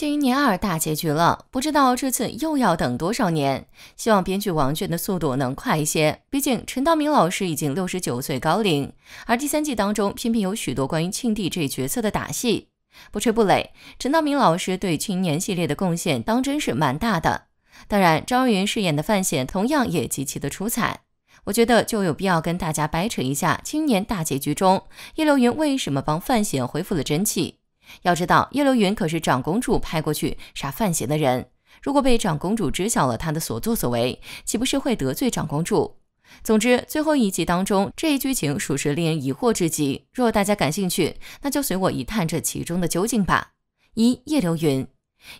庆余年二大结局了，不知道这次又要等多少年？希望编剧王倦的速度能快一些。毕竟陈道明老师已经六十九岁高龄，而第三季当中偏偏有许多关于庆帝这一角色的打戏。不吹不擂，陈道明老师对《青年》系列的贡献当真是蛮大的。当然，张若昀饰演的范闲同样也极其的出彩。我觉得就有必要跟大家掰扯一下，《青年》大结局中，叶流云为什么帮范闲恢复了真气？要知道，叶流云可是长公主派过去杀范闲的人。如果被长公主知晓了他的所作所为，岂不是会得罪长公主？总之，最后一集当中这一剧情属实令人疑惑至极。若大家感兴趣，那就随我一探这其中的究竟吧。一、叶流云，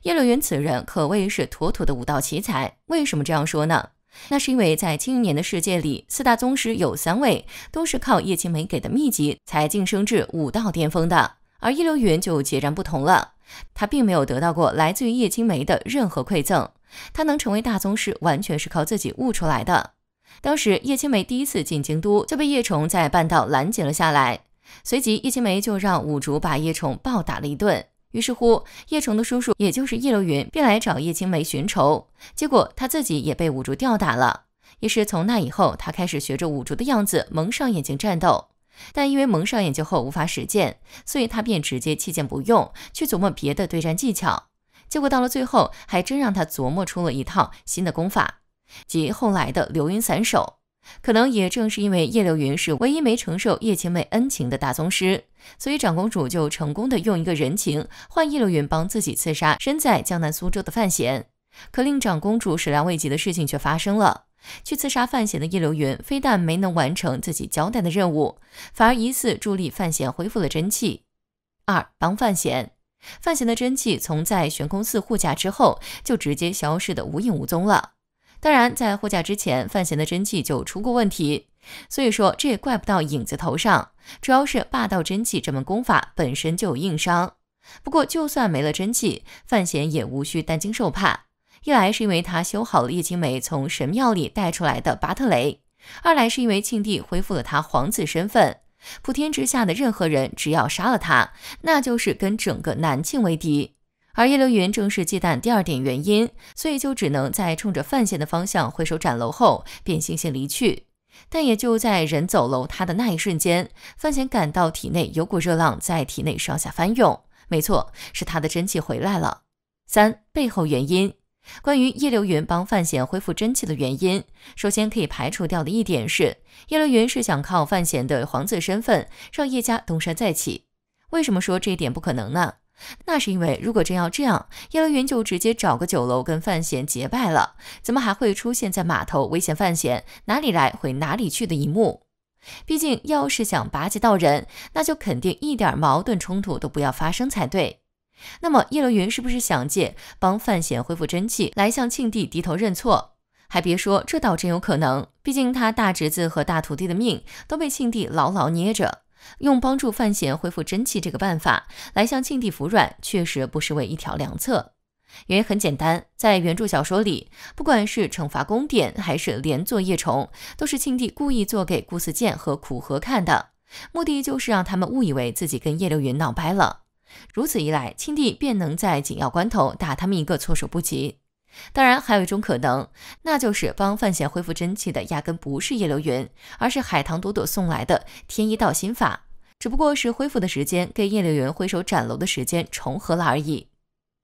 叶流云此人可谓是妥妥的武道奇才。为什么这样说呢？那是因为在青年的世界里，四大宗师有三位都是靠叶青梅给的秘籍才晋升至武道巅峰的。而叶流云就截然不同了，他并没有得到过来自于叶青梅的任何馈赠，他能成为大宗师完全是靠自己悟出来的。当时叶青梅第一次进京都就被叶重在半道拦截了下来，随即叶青梅就让五竹把叶重暴打了一顿。于是乎，叶重的叔叔也就是叶流云便来找叶青梅寻仇，结果他自己也被五竹吊打了。也是从那以后，他开始学着五竹的样子蒙上眼睛战斗。但因为蒙上眼睛后无法使剑，所以他便直接弃剑不用，去琢磨别的对战技巧。结果到了最后，还真让他琢磨出了一套新的功法，即后来的流云散手。可能也正是因为叶流云是唯一没承受叶前辈恩情的大宗师，所以长公主就成功的用一个人情换叶流云帮自己刺杀身在江南苏州的范闲。可令长公主始料未及的事情却发生了。去刺杀范闲的叶流云，非但没能完成自己交代的任务，反而疑似助力范闲恢复了真气。二帮范闲，范闲的真气从在悬空寺护驾之后，就直接消失的无影无踪了。当然，在护驾之前，范闲的真气就出过问题，所以说这也怪不到影子头上。主要是霸道真气这门功法本身就有硬伤。不过就算没了真气，范闲也无需担惊受怕。一来是因为他修好了叶青梅从神庙里带出来的巴特雷，二来是因为庆帝恢复了他皇子身份，普天之下的任何人只要杀了他，那就是跟整个南庆为敌。而叶流云正是忌惮第二点原因，所以就只能在冲着范闲的方向挥手斩楼后，便悻悻离去。但也就在人走楼塌的那一瞬间，范闲感到体内有股热浪在体内上下翻涌，没错，是他的真气回来了。三背后原因。关于叶流云帮范闲恢复真气的原因，首先可以排除掉的一点是，叶流云是想靠范闲的皇子身份让叶家东山再起。为什么说这一点不可能呢？那是因为如果真要这样，叶流云就直接找个酒楼跟范闲结拜了，怎么还会出现在码头威胁范闲，哪里来回哪里去的一幕？毕竟要是想巴结到人，那就肯定一点矛盾冲突都不要发生才对。那么叶流云是不是想借帮范闲恢复真气来向庆帝低头认错？还别说，这倒真有可能。毕竟他大侄子和大徒弟的命都被庆帝牢牢捏着，用帮助范闲恢复真气这个办法来向庆帝服软，确实不失为一条良策。原因很简单，在原著小说里，不管是惩罚宫殿，还是连坐夜虫，都是庆帝故意做给顾四剑和苦荷看的，目的就是让他们误以为自己跟叶流云闹掰了。如此一来，青帝便能在紧要关头打他们一个措手不及。当然，还有一种可能，那就是帮范闲恢复真气的压根不是叶流云，而是海棠朵朵送来的天一道心法，只不过是恢复的时间跟叶流云挥手斩楼的时间重合了而已。